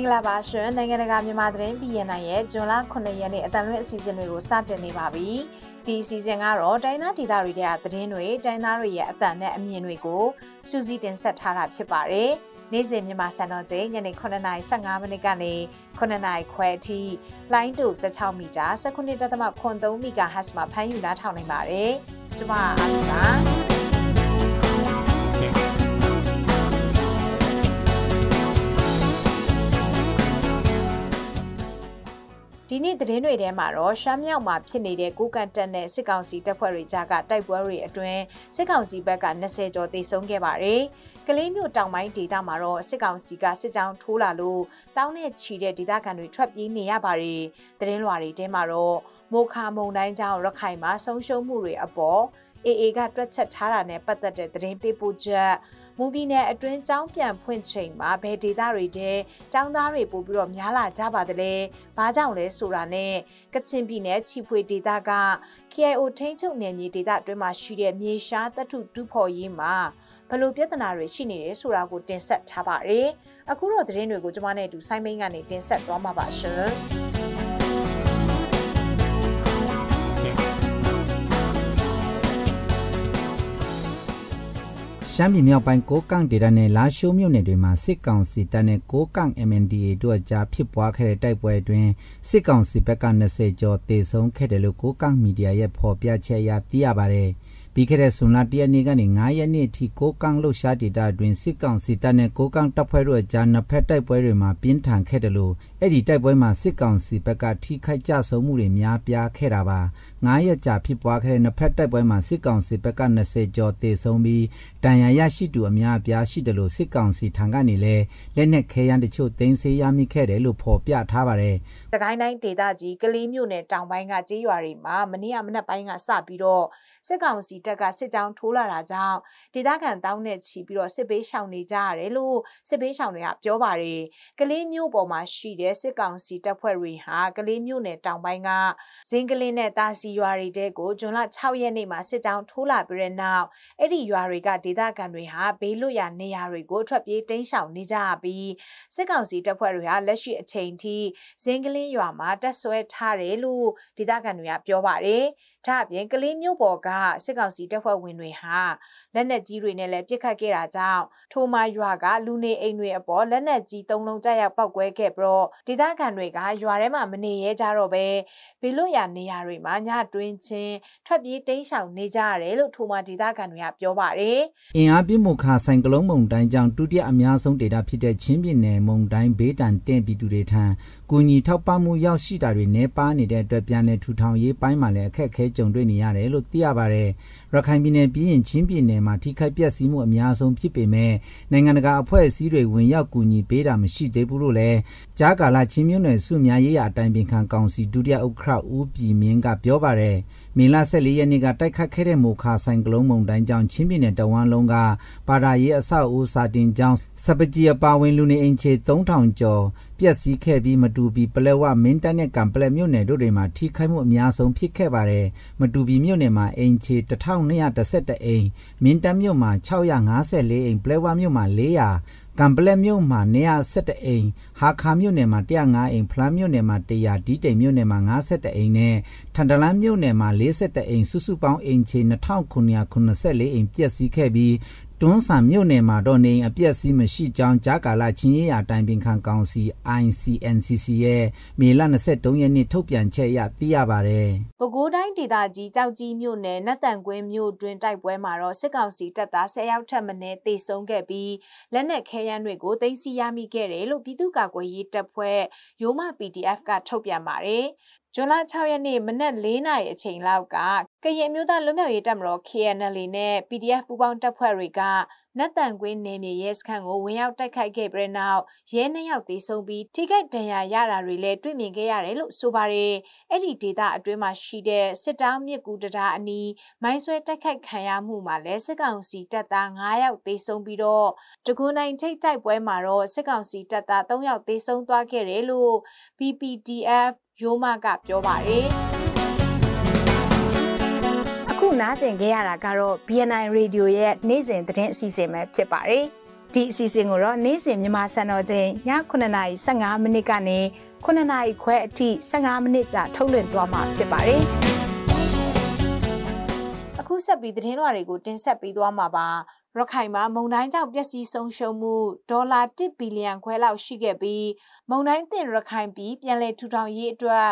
င်္ဂလာပါရှင်နိုင်ငံတကာမြန်မာသတင်း BNN ရဲ့ဂျွန်လ9ရက်နေ့အတံလွင့်အစီအစဉ်တွေကိုစတင်နေပါပြီဒီအစီအစဉ်ကတော့တိုင်းသားဒေသတွေရဲ့သတင်းတွေတိုင်းသားတွေရဲ့အတံနဲ့အမြင်တွေကိုစူးစီးတင်ဆက်ထားတာဖြစ်ပါတယ်နေ့စဉ်မြန်မာစံတော်ချိန်ညနေ9:55မိနစ်ကနေ9:00ခွဲအထိလိုင်းတူ16မီတာ19.3 MHz မှာဖမ်းယူနားထောင်နိုင်ပါတယ်ကျွန်မအားလုံးပါဒီနေ့သတင်းတွေထဲမှာတော့ရှမ်းမြောက်မှာဖြစ်နေတဲ့ကိုကန့်တက်နဲ့စစ်ကောင်စီတပ်ဖွဲ့တွေကြားကတိုက်ပွဲတွေအတွင်းစစ်ကောင်စီဘက်က20ကျော်သေဆုံးခဲ့ပါတယ်။ကလေးမြို့တောင်ပိုင်းဒေသမှာတော့စစ်ကောင်စီကစစ်ကြောင်းထိုးလာလို့တောင်းနဲ့ချီတဲ့ဒေသခံတွေထွက်ပြေးနေရပါတယ်။သတင်းလွှာတွေထဲမှာတော့မိုခါမုံတိုင်းကြောင့်ရခိုင်မှာဆုံးရှုံးမှုတွေအပေါ် AA ကတွက်ချက်ထားတာနဲ့ပတ်သက်တဲ့သတင်းပေးပို့ချက်မူပြည်နယ်အတွင်းကျောင်းပြန်ဖွင့်ချိန်မှာဘယ်ဒေသတွေထဲကျောင်းသားတွေပို့ပြီးတော့များလာကြပါသလဲ။ဘာကြောင့်လဲဆိုတာနဲ့ကချင်ပြည်နယ်ချီဖွေဒေသက KIO ထိန်းချုပ်နယ်မြေဒေသအတွင်းမှာရှိတဲ့မြေရှားတထုတူဖော်ရေးမှာဘလို့ပြဿနာတွေရှိနေတယ်ဆိုတာကိုတင်ဆက်ထားပါတယ်။အခုတော့သတင်းတွေကိုကျွန်မနဲ့အတူဆိုင်းမင်းကနေတင်ဆက်သွားမှာပါရှင်။ရှမ်းပြည်မြောက်ပိုင်းကိုကန့်ဒေတာနဲ့လာရှိုးမြို့နယ်တွေမှာစစ်ကောင်စီတပ်နဲ့ကိုကန့် MNDA တို့ကြားဖြစ်ပွားခဲ့တဲ့တိုက်ပွဲအတွင်းစစ်ကောင်စီဘက်က20ကျော်တေဆုံးခဲ့တယ်လို့ကိုကန့်မီဒီယာရဲ့ဖော်ပြချက်အရသိရပါတယ်။ပြီးခဲ့တဲ့ဇွန်လ၁ရက်နေ့ကနေ9ရက်နေ့ထိကိုကန့်လှုပ်ရှားဒေသအတွင်းစစ်ကောင်စီတပ်နဲ့ကိုကန့်တပ်ဖွဲ့တို့အကြားနှစ်ဖက်တိုက်ပွဲတွေမှာပြင်းထန်ခဲ့တယ်လို့အဲ့ဒီတိုက်ပွဲမှာစစ်ကောင်စီဘက်ကထိခိုက်ကြဆုံးမှုတွေများပြားခဲ့တာပါ9ရက်ကြာဖြစ်ပွားခဲ့တဲ့နှစ်ဖက်တိုက်ပွဲမှာစစ်ကောင်စီဘက်က20ကျော်တေဆုံးပြီးတန်ရာရရှိသူအများအပြားရှိတယ်လို့စစ်ကောင်စီထံကနေလည်းလက်နက်ခဲယမ်းတချို့တင်းစေးရမိခဲ့တယ်လို့ဖော်ပြထားပါတယ်တတိုင်းတိုင်းဒေသကြီးကလေးမြို့နယ်တောင်ပိုင်းကကျေးရွာတွေမှာမနေ့ကမနက်ပိုင်းကစပြီးတော့စစ်ကောင်စီတပ်ကစစ်ကြောင်းထိုးလာတာကြောင့်ဒေသခံတောင်းနဲ့ချီပြီးတော့စစ်ဘေးရှောင်နေကြရတယ်လို့စစ်ဘေးရှောင်တွေကပြောပါတယ်ကလေးမျိုးပေါ်မှာရှိတဲ့စစ်ကောင်စီတပ်ဖွဲ့တွေဟာကလေးမျိုးနယ်တောင်ပိုင်းကဇင်းကလေးနဲ့တာစီရွာတွေတဲကိုဂျွန်လ6ရက်နေ့မှာစစ်ကြောင်းထိုးလာပြီးတဲ့နောက်အဲ့ဒီရွာတွေကဒေသခံတွေဟာဘေးလွတ်ရာနေရာတွေကိုထွက်ပြေးတိမ်းရှောင်နေကြပြီးစစ်ကောင်စီတပ်ဖွဲ့တွေဟာလက်ရှိအချိန်ထိဇင်းကလေးရွာမှာတက်ဆွဲထားတယ်လို့ဒေသခံတွေကပြောပါတယ်။။ဒါ့အပြင်ကလေးမျိုးပေါ်ကစစ်ကောင်စီတပ်ဖွဲ့ဝင်တွေဟာလက်နက်ကြီးတွေနဲ့လည်းပစ်ခတ်ခဲ့တာကြောင့်ထိုမာရွာကလူနေအိမ်တွေအပေါ်လက်နက်ကြီးသုံးလုံးကြားရောက်ပောက်ကွဲခဲ့ပြီးတော့ဒေသခံတွေကရွာထဲမှာမနေရဲကြတော့ပဲဘေးလွတ်ရာနေရာတွေမှာညတွင်းချင်းထွက်ပြေးတိမ်းရှောင်နေကြရတယ်လို့ထိုမာဒေသခံတွေကပြောပါတယ်။အင်အားပြင်းမှုခါဆိုင်ကလုံးမုံတိုင်းကြောင့်ဒုတိယအများဆုံးဒေတာဖြစ်တဲ့ချင်းပြည်နယ်မုံတိုင်းဘေးတန်တင့်ပြည်သူတွေထံကူညီထောက်ပံ့မှုရောက်ရှိတာတွေနဲ့ပါနေတဲ့အတွက်ပြန်လည်ထူထောင်ရေးပိုင်းမှာလည်းအခက်အခဲကြုံတွေ့နေရတယ်လို့သိရပါတယ်။ရခိုင်ပြည်နယ်ပြည်ရင်ချင်းပြည်နယ်မှာထိခိုက်ပျက်စီးမှုအများဆုံးဖြစ်ပေမဲ့နိုင်ငံတကာအဖွဲ့အစည်းတွေဝင်ရောက်ကူညီပေးတာမရှိသေးဘူးလို့လည်းကြားကာလချင်းမြို့နယ်စုများရေးရာအတိုင်းပင်ခံကောင်စီဒုတိယဥက္ကဋ္ဌဦးပြည်မင်းကပြောပါတယ်။မေလ14ရက်နေ့ကတိုက်ခတ်ခဲ့တဲ့မိုခါဆိုင်ကလုံးမုန်တိုင်းကြောင့်ချင်းပြည်နယ်တဝမ်းလုံးကပါတာရေးအဆောက်အဦစာတင်ကျောင်းစပကြီးအပါဝင်လူနေအိမ်ခြေ3000ကျော်ပျက်စီးခဲ့ပြီးမတူပီပလက်ဝမင်းတပ်နဲ့ကံပလက်မြို့နယ်တို့တွေမှာထိခိုက်မှုအများဆုံးဖြစ်ခဲ့ပါတယ်။မတူပီမြို့နယ်မှာအိမ်ခြေ1211အိမ်မင်းတပ်မြို့မှာ654အိမ်ပလဲဝါမြို့မှာ400ကံပလက်မြို့မှာ911အိမ်ဟာခါမြို့နယ်မှာ105အိမ်ဖလန်းမြို့နယ်မှာ100ဒီတိန်မြို့နယ်မှာ51အိမ်နဲ့ထန်တလန်းမြို့နယ်မှာ41အိမ်စုစုပေါင်းအိမ်ခြေ2994အိမ်ပျက်စီးခဲ့ပြီးတွန်းဆန်မြို့နယ်မှာတော့နေအပြက်စီးမရှိကြောင်းကြားကာလချင်းရရာတိုင်ပင်ခံကောင်စီ ICNCC ရဲ့မေလ23ရက်နေ့ထုတ်ပြန်ချက်အရသိရပါတယ်။ပဲခူးတိုင်းဒေသကြီးကြောက်ကြီးမြို့နယ်နတ်တန်ကွင်းမြို့တွင်တိုက်ပွဲမှာတော့စစ်ကောင်စီတပ်သား10ယောက်ထပ်မံတေဆုံးခဲ့ပြီးလက်နက်ခဲယမ်းတွေကိုသိမ်းဆီးရမိခဲ့တယ်လို့ပြည်သူ့ကာကွယ်ရေးတပ်ဖွဲ့ရိုးမ PDF ကထုတ်ပြန်ပါတယ်။ဇွန်လ6ရက်နေ့မနက်4နာရီအချိန်လောက်ကကရင်မျိုးသားလွတ်မြောက်ရေးတပ်မတော် KNL နဲ့ PDF ပူးပေါင်းတပ်ဖွဲ့တွေကနတ်တန်ကွင်းနယ်မြေရဲစခန်းကိုဝင်ရောက်တိုက်ခိုက်ခဲ့ပြီးနောက်ရဲနှစ်ယောက်သေဆုံးပြီးထိခိုက်ဒဏ်ရာရတာတွေလည်းတွေ့မြင်ခဲ့ရတယ်လို့ဆိုပါတယ်။အဲ့ဒီဒေသအတွင်းမှာရှိတဲ့စစ်တောင်းမြစ်ကူတရာအနီးမိုင်းဆွဲတိုက်ခိုက်ခံရမှုမှာလည်းစစ်ကောင်စီတပ်သား9ယောက်သေဆုံးပြီးတော့တကွန်းနိုင်ထိတ်တိုက်ပွဲမှာတော့စစ်ကောင်စီတပ်သား3ယောက်သေဆုံးသွားခဲ့တယ်လို့ PPDF ရိုးမကပြောပါတယ်။အခုနားဆင်ခဲ့ရတာကတော့ BNI Radio ရဲ့နေ့စဉ်သတင်းအစီအစဉ်ပဲဖြစ်ပါတယ်။ဒီအစီအစဉ်ကိုတော့နေ့စဉ်မြန်မာစံတော်ချိန်ည9:15မိနစ်ကနေ9:00ခွဲအထိ15မိနစ်ကြာထုတ်လွှင့်သွားမှာဖြစ်ပါတယ်။အခုဆက်ပြီးသတင်းတော်တွေကိုတင်ဆက်ပေးသွားမှာပါရခိုင်မှာမုန်တိုင်းကြောင့်ပျက်စီးဆုံးရှုံးမှုဒေါ်လာ1ဘီလီယံခွဲလောက်ရှိခဲ့ပြီးမုန်တိုင်းသင့်ရခိုင်ပြည်ပြန်လည်ထူထောင်ရေးအတွက်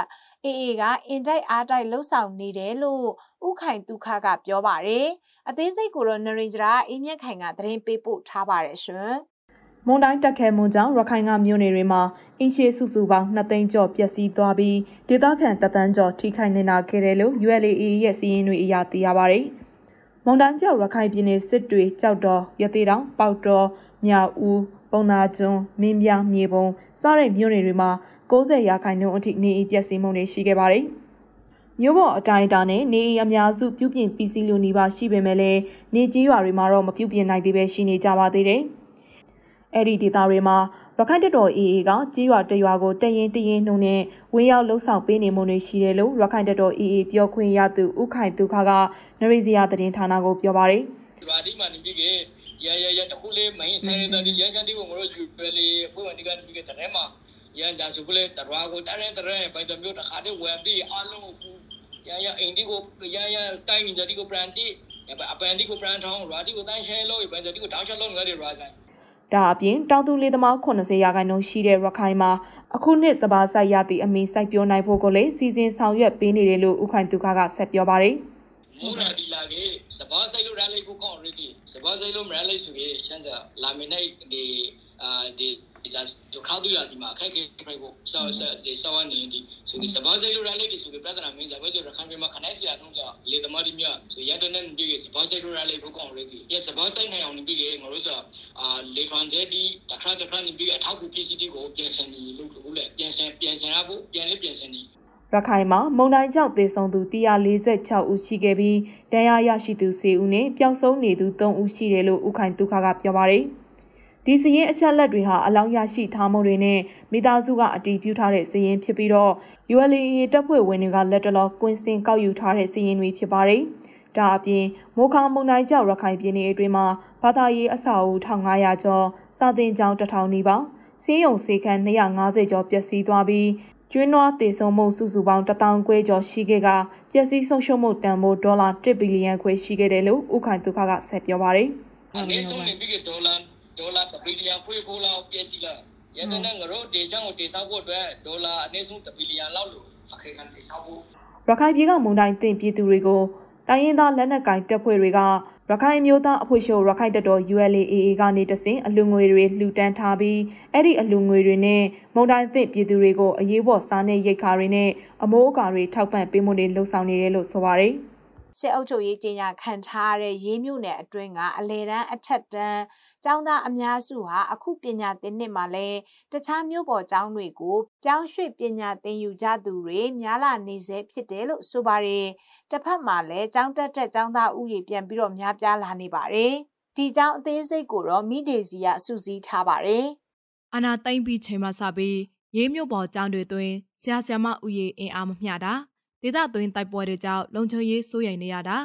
အေအေကအင်တိုက်အားတိုက်လှုပ်ဆောင်နေတယ်လို့ဥခိုင်တုခကပြောပါတယ်။အသေးစိတ်ကိုတော့နရင်ဂျရာအေးမြက်ခိုင်ကသတင်းပေးပို့ထားပါတယ်ရှင်။မွန်တိုင်းတက်ခဲမွန်ကြောင့်ရခိုင်ကမြို့နယ်တွေမှာအင်းရှေစုစုပေါင်း2သိန်းကျော်ပျက်စီးသွားပြီးဒေသခံတသန်းကျော်ထိခိုက်နေတာခဲ့တယ်လို့ ULAE ရဲ့စီးရင်တွေအရသိရပါဗျ။မုံတိုင်းကျောက်ရခိုင်ပြည်နယ်စစ်တွေကြောက်တော်ရသေးတောင်ပေါက်တော်မြောက်ဦးပုံနာကျွန်းမင်းပြမြေပုံစတဲ့မြို့နယ်တွေမှာ90ရာခိုင်နှုန်းအထိနေအိမ်ပျက်စီးမှုတွေရှိခဲ့ပါတယ်။မြို့ပေါ်အတိုင်းအတာနဲ့နေအိမ်အများစုပြုပြင်ပီစီလိုနေပါရှိပေမဲ့လည်းနေကြီးရွာတွေမှာတော့မပြုပြင်နိုင်သေးပဲရှိနေကြပါသေးတယ်။အဲ့ဒီဒေသတွေမှာရခိုင်တပ်တော် AA ကကြေးရွာတရွာကိုတရင်တရင်နှုံနဲ့ဝင်းရောက်လှုပ်ဆောင်ပေးနေမှုတွေရှိတယ်လို့ရခိုင်တပ်တော် AA ပြောခွင့်ရသူဥခိုင်သူခါကနရိဇီယာသတင်းဌာနကိုပြောပါတယ်။ဒါဒီမှနေပြီးကရရရတခုလေးမင်းဆိုင်တဲ့ရရတဲ့ကိုမလို့ယူပဲလေဘုရားဒီကနေ့ပြီးကတဲ့မှာရန်ဒါဆိုကလေးတရွာကိုတရင်တရင်ပိုင်စမျိုးတစ်ခါတည်းဝယ်ပြီးအလုံးကိုရရအိန္ဒိကိုရရတိုင်းဇာတိကိုပရန်တီအပန်ဒီကိုပရန်ထောင်းရာဒီကိုတန်းရှဲလို့ပိုင်စမျိုးကိုတောင်းရှဲလို့ငါတွေရာဆိုင်ဒါအပြင်တောင်သူလေသမား80ရာခိုင်နှုန်းရှိတဲ့ရခိုင်မှာ အခုနှစ်စပါးဆိုင်ရသည့်အမီစိုက်ပျိုးနိုင်ဖို့ကိုလည်းစီစဉ်ဆောင်ရွက်ပေးနေတယ်လို့ဥခိုင်သူခကဆက်ပြောပါတယ်။မူရာဒီလာကေစပါးဆိုင်လို့ရလိုက်ဖို့ကောင်းရည်ဒီစပါးဆိုင်လို့မရလိုက်ဆိုရင်ရှမ်းကလာမင်းနိုင်ဒီအာဒီဒီကခါသူရဒီမှာအခက်ခဲပြိုက်ဖို့ဆောဆောဒီဆောင်းနေဒီဆိုဒီစဘာဇေလူရလေးဒီဆိုဒီပြဿနာမင်းစားပဲဆိုရခိုင်ပြည်မှာခနိုင်စရာတုံးကြလေသမားဒီမြဆိုရတဲ့နဲ့ဒီစဘာဇေလူရလေးဘုကောင်လေးဒီရစဘာဆိုင်နိုင်အောင်ပြီးလေငါတို့ဆိုအာလေထွန်ဇေဒီတစ်ခါတစ်ခါနေပြီးအထောက်ကူပစ္စည်းတွေကိုပြန်ဆင်ပြီးလုပ်လို့လေပြန်ဆင်ပြန်ဆင်ရဖို့ပြန်လေးပြန်ဆင်နေရခိုင်မှာမုံတိုင်းကြောက်သေဆုံးသူ146ဦးရှိခဲ့ပြီးဒဏ်ရာရရှိသူ10ဦးနဲ့ပျောက်ဆုံးနေသူ3ဦးရှိတယ်လို့ဥခိုင်ဒုက္ခကပြောပါတယ်။ဒီစရင်အချက်လက်တွေဟာအလောင်းရရှိထားမှုတွေနဲ့မိသားစုက အတည်ပြုထားတဲ့စရင်ဖြစ်ပြီးတော့ ULA တပ်ဖွဲ့ဝင်တွေကလက်တလောကွင်းစင်ကောက်ယူထားတဲ့စရင်တွေဖြစ်ပါတယ်။ဒါအပြင်မိုးခေါမုန်တိုင်းကြောက်ရခိုင်ပြည်နယ်အတွင်းမှာဘာသာရေးအဆောက်အဦ1500ကျော်၊စာသင်ကျောင်း1000နီးပါး၊စင်းရုံစေခန်း250ကျော်ပျက်စီးသွားပြီးကျွင်းနွားတေဆုံမှုစုစုပေါင်း1000ကျွဲကျော်ရှိခဲ့ကပျက်စီးဆုံးရှုံးမှုတန်ဖိုးဒေါ်လာ1ဘီလီယံခွဲရှိခဲ့တယ်လို့ဥက္ကဋ္ဌသူခကဆက်ပြောပါရယ်။အနည်းဆုံးနေပြီးကဒေါ်လာဒေါ်လာ1ဘီလီယံခွေးခိုးလောက်ပြည့်စည်လာရတနာငရုတ်ဒေချောင်းကိုတိစောက်ဖို့အတွက်ဒေါ်လာအနည်းဆုံး1ဘီလီယံလောက်လို့စခေခံတိစောက်ဖို့ရခိုင်ပြည်ကမုံတိုင်းတင်ပြည်သူတွေကိုတိုင်းရင်းသားလက်နက်ကိုင်တပ်ဖွဲ့တွေကရခိုင်မျိုးသားအဖွဲ့ချုပ်ရခိုင်တပ်တော် ULAAA ကနေတဆင်အလူငွေတွေလှူဒန်းထားပြီးအဲ့ဒီအလူငွေတွေနဲ့မုံတိုင်းသစ်ပြည်သူတွေကိုအရေးပေါ်စားနပ်ရိက္ခာတွေနဲ့အမိုးအကာတွေထောက်ပံ့ပေးမှုတွေလှုံ့ဆော်နေတယ်လို့ဆိုပါတယ်။စစ်အုပ်ချုပ်ရေးတင်ညာခံထားတဲ့ရေးမြို့နယ်အတွင်းကအလဲတန်းအထက်တန်းကျောင်းသားအများစုဟာအခုပညာသင်နှစ်မှာလည်းတခြားမြို့ပေါ်ကျောင်းတွေကိုပြောင်းရွှေ့ပညာသင်ယူကြသူတွေများလာနေစေဖြစ်တယ်လို့ဆိုပါတယ်။တစ်ဖက်မှာလည်းကျောင်းတက်တဲ့ကျောင်းသားဥယေပြန်ပြီးတော့များပြားလာနေပါတယ်။ဒီကျောင်းအသေးစိတ်ကိုတော့မိဒေစီကစုစည်းထားပါတယ်။အနာတိုင်းပြီးချိန်မှစပြီးရေးမြို့ပေါ်ကျောင်းတွေတွင်ဆရာဆရာမဥယေအင်အားမမျှတာ။ဒေသသွင်းတိုက်ပွဲတွေကြောင့်လုံခြုံရေးစိုးရိမ်နေရတာ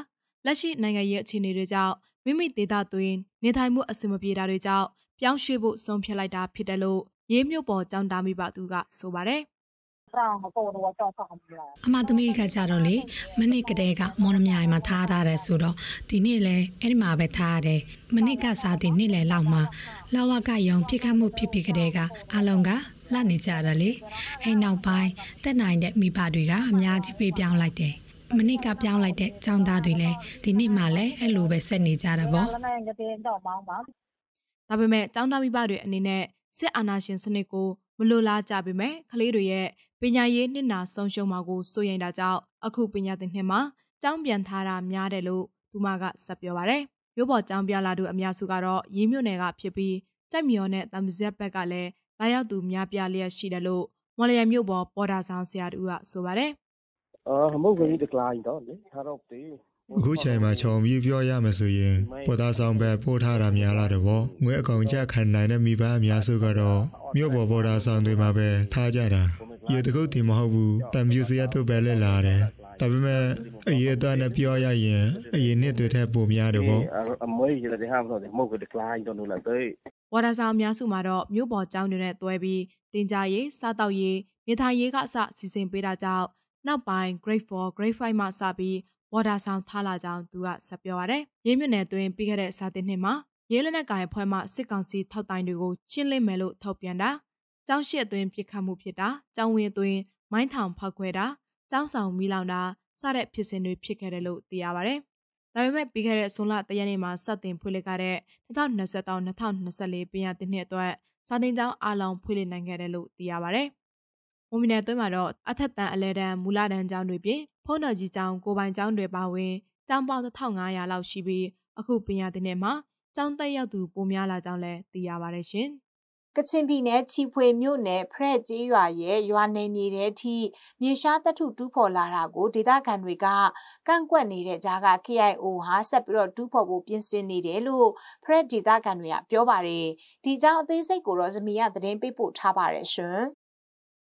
လက်ရှိနိုင်ငံရဲ့အခြေအနေတွေကြောင့်မိမိဒေသသွင်းနေထိုင်မှုအဆင်မပြေတာတွေကြောင့်ပြောင်းရွှေ့ဖို့ဆုံးဖြတ်လိုက်တာဖြစ်တယ်လို့ရေးမြို့ပေါ်ကြောင်းတာမိဘသူကဆိုပါတယ်အမသမီးကကြတော့လေမနစ်ကတည်းကမော်နမြိုင်မှာထားထားတယ်ဆိုတော့ဒီနေ့လဲအဲ့ဒီမှာပဲထားရတယ်မနစ်ကစားတဲ့နေ့လဲလောက်မှာလာဝကယုံ ဖြစ်ခတ်မှုဖြစ်ဖြစ်ကတည်းကအလုံးကလှနေကြတယ်လေအဲ့နောက်ပိုင်းတက်နိုင်တဲ့မိဘတွေကအများကြီးပြေးပြောင်းလိုက်တယ်မနစ်ကပြောင်းလိုက်တဲ့ចောင်းသားတွေလည်းဒီနေ့မှလည်းအဲ့လိုပဲဆက်နေကြတာပေါ့ဒါပေမဲ့ចောင်းသားမိဘတွေအနေနဲ့စစ်အာဏာရှင်စနစ်ကိုမလိုလားကြပေမဲ့ကလေးတွေရဲ့ပညာရေးနှစ်နာဆုံးရှုံးမှာကိုစိုးရိမ်တာကြောင့်အခုပညာသင်နှစ်မှာចောင်းပြန်ထားတာများတယ်လို့သူမကဆက်ပြောပါတယ်။မြို့ပေါ်ចောင်းပြလာသူအများစုကတော့ရင်းမြို့နယ်ကဖြစ်ပြီးကြက်မြော်နဲ့တမ်ဇက်ဘက်ကလည်းလာရောက်သူများပြားလျက်ရှိတယ်လို့မော်လမြိုင်မြို့ပေါ်ပေါ်တာဆောင်ဆရာတူကဆိုပါတယ်အာမဟုတ်ဘူးဒီကလိုင်းတော့လေထားတော့တေးအခုချိန်မှာခြုံပြီးပြောရမယ်ဆိုရင်ပေါ်သားဆောင်ဘက်ပို့ထားတာများလာတယ်ဗောငွေအကောင်ကြခံနိုင်တဲ့မိဘအများစုကတော့မြို့ပေါ်ပေါ်သားဆောင်တွေမှာပဲထားကြတာရေတကုတ်တင်မဟုတ်ဘူးတံပြူစရတို့ပဲလက်လာတယ်ဒါပေမဲ့အရေးအသွေးနဲ့ပြောရရင်အရေးနှစ်တွေထက်ပိုများတယ်ဗောဝါဒစာအများစုမှာတော့မြို့ပေါ်ကျောင်းတွေနဲ့တွဲပြီးတင်ကြားရေး၊စားတောက်ရေး၊နေထိုင်ရေးကအစစီစဉ်ပေးတာကြောင့်နောက်ပိုင်း grade 4 grade 5မှာစပြီးဝါဒဆောင်ထားလာကြောင်းသူကဆက်ပြောပါတယ်။ရေးမြစ်နယ်တွင်ပြီးခဲ့တဲ့စာတင်နှစ်မှာရေးလက်နက်ကိုင်အဖွဲ့မှစစ်ကောင်စီထောက်တိုင်တွေကိုရှင်းလင်းမယ်လို့ထုတ်ပြန်တာ၊ကျောင်းရှိအတွင်းပြစ်ခတ်မှုဖြစ်တာ၊ကျောင်းဝင်းအတွင်းမိုင်းထောင်ဖောက်ခွဲတာ၊ကျောင်းဆောင်မိလောင်တာစတဲ့ဖြစ်စဉ်တွေဖြစ်ခဲ့တယ်လို့သိရပါတယ်ဒါပေမဲ့ပြီးခဲ့တဲ့ဇွန်လတရက်နေ့မှာစတင်ဖွင့်လှစ်ခဲ့တဲ့2020-2024ပင်ရသင်းနှစ်အတွက်စာသင်ကျောင်းအလောင်းဖွင့်လှစ်နိုင်ခဲ့တယ်လို့သိရပါဗျ။မွန်ပြည်နယ်အတွင်းမှာတော့အထက်တန်းအလဲတန်းမူလတန်းကျောင်းတွေပြင်ဖုန်းတော်ကြီးကျောင်းကိုပိုင်ကျောင်းတွေပါဝင်ကျောင်းပေါင်း1500လောက်ရှိပြီးအခုပင်ရသင်းနှစ်မှာကျောင်းတက်ရောက်သူပိုများလာကြောင်းလည်းသိရပါဗျရှင်။ကချင်ပြည်နယ်ချီဖွေမြို့နယ်ဖရက်ကျေးရွာရဲ့ရွာနယ်မြေတဲအထိမြေရှားတထုတူးဖော်လာတာကိုဒေသခံတွေကကန့်ကွက်နေတဲ့ကြားက KIO ဟာဆက်ပြီးတော့တူးဖော်ဖို့ပြင်ဆင်နေတယ်လို့ဖရက်ဒေသခံတွေကပြောပါတယ်ဒီကြောင့်အသေးစိတ်ကိုတော့ဇမီရသတင်းပေးပို့ထားပါတယ်ရှင်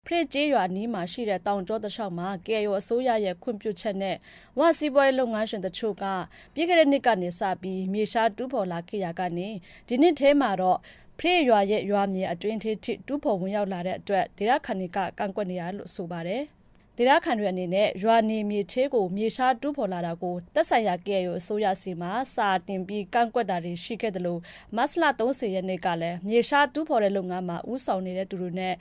ဖရစ်ကျေးရွာနီးမှာရှိတဲ့တောင်ကျောတစ်လျှောက်မှာ KIO အစိုးရရဲ့ခွင့်ပြုချက်နဲ့ဝစီပွိုင်းလုပ်ငန်းရှင်တချို့ကပြည်ခဲ့တဲ့နှစ်ကနေစပြီးမြေရှားတူးဖော်လာခဲ့ရကနေဒီနှစ်ထဲမှာတော့ဖရေရွာရဲ့ရွာမြေအတွင်းထိထိတူဖို့ဝင်ရောက်လာတဲ့အတွက်ဒေသခံတွေကကန့်ကွက်နေရလို့ဆိုပါတယ်။ဒေသခံတွေအနေနဲ့ရွာနေမြေသေးကိုမြေရှားတူဖို့လာတာကိုသက်ဆိုင်ရာ KYO အစိုးရစီမှစာတင်ပြီးကန့်ကွက်တာတွေရှိခဲ့တယ်လို့မတ်လ30ရက်နေ့ကလည်းမြေရှားတူဖို့တဲ့လုပ်ငန်းမှာဦးဆောင်နေတဲ့သူတွေနဲ့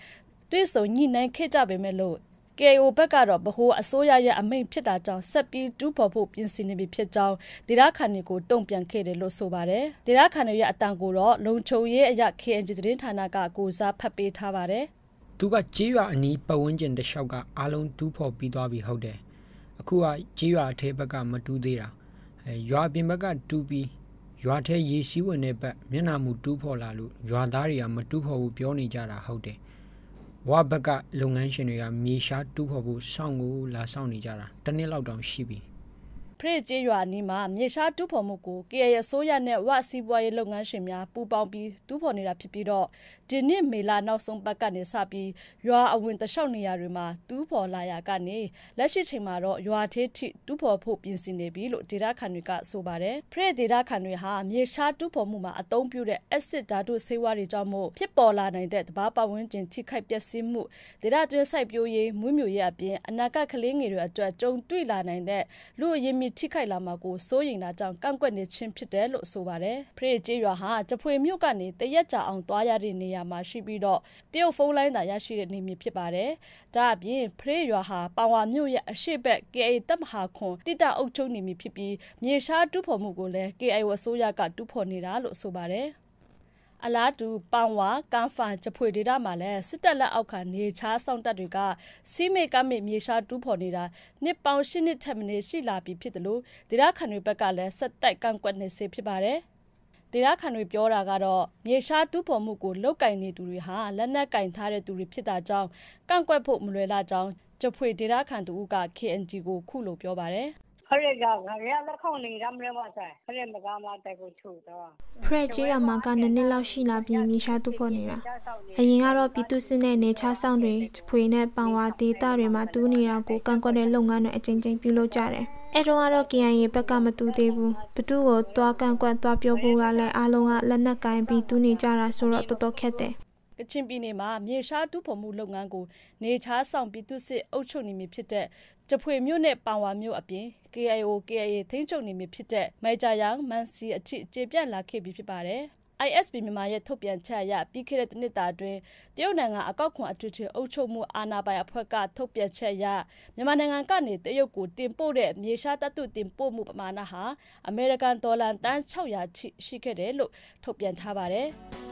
တွေ့ဆုံညှိနှိုင်းခဲ့ကြပေမဲ့လို့ KO ဘက်ကတော့ဗဟိုအစိုးရရဲ့အမိန့်ဖြစ်တာကြောင့်ဆက်ပြီးတူးဖော်ဖို့ပြင်ဆင်နေပြီဖြစ်ကြောင်းဒေသခံတွေကိုတုံ့ပြန်ခဲ့တယ်လို့ဆိုပါတယ်။ဒေသခံတွေရဲ့အတန်ကိုတော့လုံခြုံရေးအရ KNG သတင်းဌာနကကိုစားဖတ်ပေးထားပါတယ်။သူကကြေးရွာအနီးပတ်ဝန်းကျင်တစ်လျှောက်ကအားလုံးတူးဖော်ပြီးသွားပြီဟုတ်တယ်။အခုကကြေးရွာအထက်ဘက်ကမတူးသေးတာ။အဲရွာပြင်ဘက်ကတူးပြီးရွာထဲရေစီးဝင်တဲ့ဘက် မျက်နှာမူတူးဖော်လာလို့ရွာသားတွေကမတူးဖော်ဘူးပြောနေကြတာဟုတ်တယ်။ဝဘက်ကလုပ်ငန်းရှင်တွေကမြေရှားတူးဖို့ဖို့စောင့်ကိုလာစောင့်နေကြတာတစ်နှစ်လောက်တောင်ရှိပြီဖရဲကျေးရွာနီးမှာမြေရှားတူးဖော်မှုကို KIA အစိုးရနဲ့ဝစီးပွားရေးလုပ်ငန်းရှင်များပူးပေါင်းပြီးတူးဖော်နေတာဖြစ်ပြီးဒီနှစ်မေလနောက်ဆုံးပတ်ကနေစပြီးရွာအဝင်တလျှောက်နေရာတွေမှာတူးဖော်လာရာကနေလက်ရှိချိန်မှာတော့ရွာထဲထိတူးဖော်ဖို့ပြင်ဆင်နေပြီလို့ဒေသခံတွေကဆိုပါတယ်။ဖရဲဒေသခံတွေဟာမြေရှားတူးဖော်မှုမှာအသုံးပြုတဲ့အက်ဆစ်ဓာတုဆေးဝါးတွေကြောင့်မို့ဖြစ်ပေါ်လာနိုင်တဲ့သဘာဝပတ်ဝန်းကျင်ထိခိုက်ပျက်စီးမှု၊ဒေသတွင်းစိုက်ပျိုးရေး၊မွေးမြူရေးအပြင်အနာဂတ်ကလေးငယ်တွေအတွက်ကြုံတွေ့လာနိုင်တဲ့လူ့အရင်းအမြစ်ထိခိုက်လာမှာကိုစိုးရိမ်တာကြောင့်ကန့်ကွက်နေခြင်းဖြစ်တယ်လို့ဆိုပါတယ်။ဖရေကျေးရွာဟာကြဖွေမြို့ကနေတရက်ကြာအောင်သွားရတဲ့နေရာမှာရှိပြီးတော့တရုတ်ဖုန်းလိုင်းသာရရှိတဲ့နေမြေဖြစ်ပါတယ်။ဒါအပြင်ဖရေရွာဟာပဝါမြို့ရဲ့အရှိတ်ဘက် KA တပ်မဟာခွန်တိတအုပ်ချုပ်နေမည်ဖြစ်ပြီးမြေရှားတူးဖော်မှုကိုလည်း KA အစိုးရကတူးဖော်နေတာလို့ဆိုပါတယ်။အလားတူပန်ဝါကန်ဖန်ချဖွေဒေတာမှာလည်းစစ်တပ်လက်အောက်ခံနေချားဆောင်တပ်တွေကစီမေကမေမြေရှားတူးဖော်နေတာနှစ်ပေါင်း၈နှစ်ထက်မနည်းရှိလာပြီဖြစ်တယ်လို့ဒေတာခန်တွေဘက်ကလည်းဆက်တိုက်ကန့်ကွက်နေစေဖြစ်ပါတယ်ဒေသခံတွေပြောတာကတော့မြေရှားတူးဖော်မှုကိုလုတ်ကင်နေသူတွေဟာလက်နက်ကင်ထားတဲ့သူတွေဖြစ်တာကြောင့်ကန့်ကွက်ဖို့မလွယ်လာကြောင်းကြွဖွေဒေသခံတူက KNG ကိုခုလိုပြောပါတယ်။ဖရက်ကျေးရွာမှာကနှစ်နှစ်လောက်ရှိလာပြီးမြေရှားတူဖို့နေတာအရင်ကတော့ပြည်သူစစ်နဲ့နေချဆောင်တွေဖွေနဲ့ပန်ဝါဒေသတွေမှာတူးနေတာကိုကန့်ကွက်တဲ့လုပ်ငန်းတွေအကြိမ်ကြိမ်ပြုလုပ်ကြတယ်အဲ့တော့ကတော့ KIA ဘက်ကမတူသေးဘူးဘသူ့ကိုသွားကန့်ကွက်သွားပြောဖို့ကလည်းအားလုံးကလက်နက်ကင်ပြီးတူးနေကြတာဆိုတော့တော်တော်ခက်တယ်ကချင်ပြည်နယ်မှာမြေရှားတူးဖော်မှုလုပ်ငန်းကိုနေချားဆောင်ပြည်သူစစ်အုပ်ချုပ်နေမည်ဖြစ်တဲ့တဖွေမြို့နဲ့ပန်ဝါမြို့အပြင် KIO KIA ထိန်းချုပ်နေမြဖြစ်တဲ့မိုင်ဂျာယန်မန်စီအထိကျေပြတ်လာခဲ့ပြီဖြစ်ပါတယ်။ ISP မြန်မာရဲ့ထုတ်ပြန်ချက်အရပြီးခဲ့တဲ့တနှစ်တာအတွင်းတရုတ်နိုင်ငံအကောက်ခွန်အထွေထွေအုပ်ချုပ်မှုအာဏာပိုင်အဖွဲ့ကထုတ်ပြန်ချက်အရမြန်မာနိုင်ငံကနေတရုတ်ကိုတင်ပို့တဲ့မြေရှားတပ်သူတင်ပို့မှုပမာဏဟာအမေရိကန်ဒေါ်လာတန်း600ရှိခဲ့တယ်လို့ထုတ်ပြန်ထားပါတယ်။